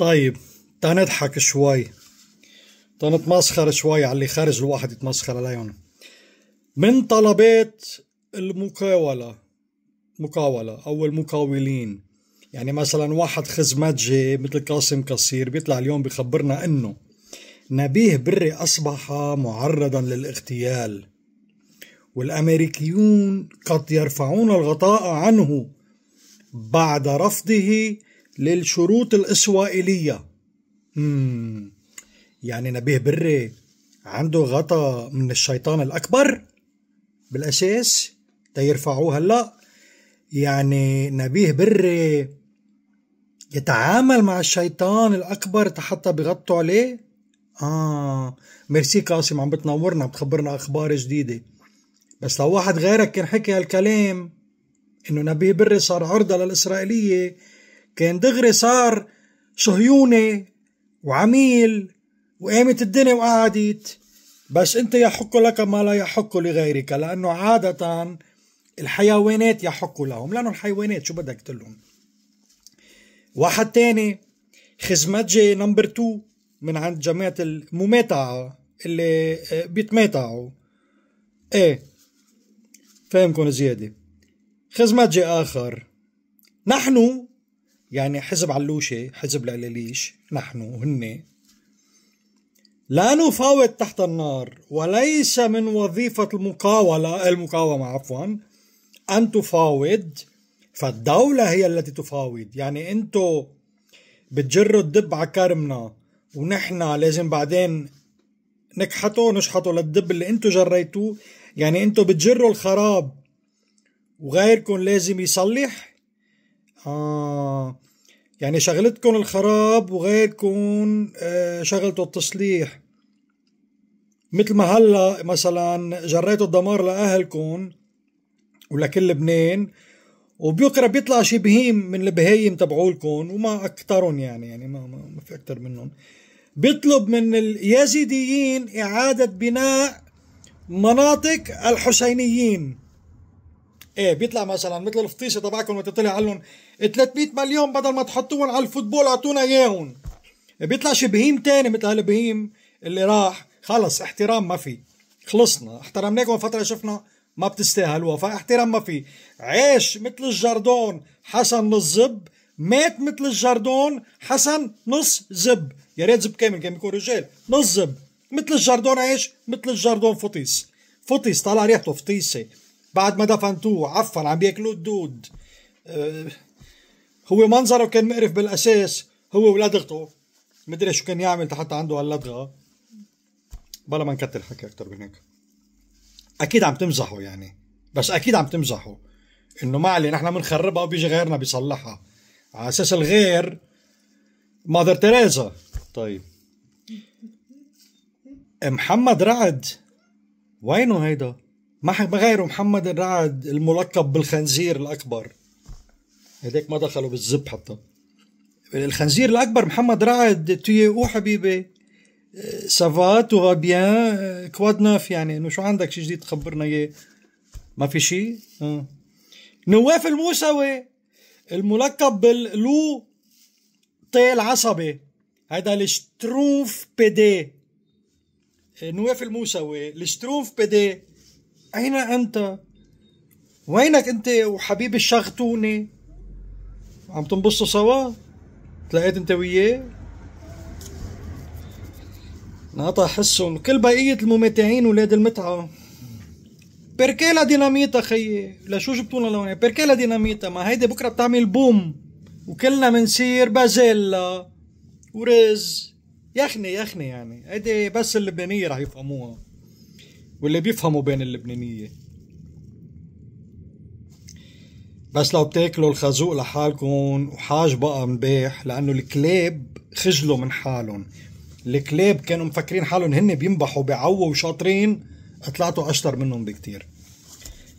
طيب تنضحك نضحك شوي تنتمسخر شوي على اللي خارج الواحد يتمسخر عليهم من طلبات المقاولة مقاولة أو المقاولين يعني مثلا واحد خزمتجي مثل قاسم قصير بيطلع اليوم بخبرنا أنه نبيه بري أصبح معرضا للاغتيال والأمريكيون قد يرفعون الغطاء عنه بعد رفضه للشروط الإسرائيلية يعني نبيه بري عنده غطى من الشيطان الأكبر بالأساس تيرفعوه هلا يعني نبيه بري يتعامل مع الشيطان الأكبر حتى بغطوا عليه آه ميرسي قاسم عم بتنورنا بتخبرنا أخبار جديدة بس لو واحد غيرك كان حكي هالكلام إنه نبيه بري صار عرضة للإسرائيلية كان دغري صار صهيوني وعميل وقامت الدنيا وقعدت بس انت يحق لك ما لا يحق لغيرك لانه عادة الحيوانات يحق لهم لانه الحيوانات شو بدك تقول لهم واحد تاني خزمتجي نمبر تو من عند جماعة المماتعة اللي بيتماتعوا ايه فاهمكم زيادة خزمتجي اخر نحن يعني حزب علوشة حزب العلليش نحن هن لا نفاوض تحت النار وليس من وظيفة المقاولة المقاومة عفوا أن تفاوض فالدولة هي التي تفاوض يعني أنتو بتجروا الدب على كرمنا ونحن لازم بعدين نكحته نشحطه للدب اللي انتو جريتوه يعني انتو بتجروا الخراب وغيركم لازم يصلح آه يعني شغلتكم الخراب وغيركم آه، شغلته التصليح مثل ما هلا مثلا جريتوا الدمار لاهلكم ولكل لبنان وبيقرا بيطلع شي بهيم من البهايم تبعولكم وما اكثرهم يعني يعني ما, ما في اكثر منهم بيطلب من اليزيديين اعاده بناء مناطق الحسينيين ايه بيطلع مثلا مثل الفطيشه تبعكم وقت قال لهم 300 مليون بدل ما تحطوهم على الفوتبول اعطونا اياهم بيطلع شبهيم تاني مثل هالبهيم اللي راح خلص احترام ما في خلصنا احترمناكم فتره شفنا ما بتستاهلوها فاحترام ما في عيش مثل الجردون حسن نص زب مات مثل الجردون حسن نص زب يا ريت زب كامل كان بيكون رجال نص زب مثل الجردون عيش مثل الجردون فطيس فطيس طلع ريحته فطيسه بعد ما دفنتوه عفن عم بياكلوه الدود آه، هو منظره كان مقرف بالاساس هو ولدغته مدري شو كان يعمل حتى عنده هاللدغه بلا ما نكتر حكي اكثر من هيك اكيد عم تمزحوا يعني بس اكيد عم تمزحوا انه ما علي نحن بنخربها وبيجي غيرنا بيصلحها على اساس الغير مادر تيريزا طيب محمد رعد وينه هيدا؟ ما غيره محمد الرعد الملقب بالخنزير الأكبر هداك ما دخلوا بالزب حتى الخنزير الأكبر محمد رعد تي أو حبيبي سافا أه، تو بيان أه، كواد ناف يعني انه شو عندك شي جديد تخبرنا اياه ما في شي آه. نواف الموسوي الملقب باللو طيل عصبي هيدا الشتروف بيدي أه، نواف الموسوي الشتروف بيدي أين أنت؟ وينك أنت وحبيب الشغتونة؟ عم تنبسطوا سوا؟ تلاقيت أنت وياه؟ نقطع حسهم كل بقية الممتعين ولاد المتعة بركي لا ديناميتا خيي لشو جبتونا لهون لا ديناميتا ما هيدي بكرة بتعمل بوم وكلنا منصير بازيلا ورز يخني يخني يعني هيدي بس اللبنانية رح يفهموها واللي بيفهموا بين اللبنانية بس لو بتاكلوا الخازوق لحالكم وحاج بقى مباح لأنه الكلاب خجلوا من حالهم الكلاب كانوا مفكرين حالهم هن بينبحوا بيعووا وشاطرين طلعتوا أشطر منهم بكتير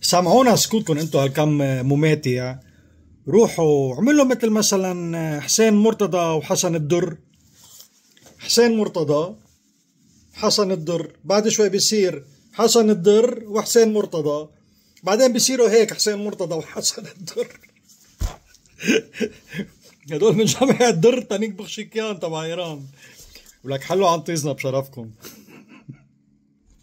سامعونا سكوتكم انتو هالكم مماتية روحوا عملوا مثل مثلا حسين مرتضى وحسن الدر حسين مرتضى حسن الدر بعد شوي بيصير حسن الدر وحسين مرتضى بعدين بيصيروا هيك حسين مرتضى وحسن الدر هدول من جامعة الدر تنيك بخشيكيان تبع ايران ولك حلو عن طيزنا بشرفكم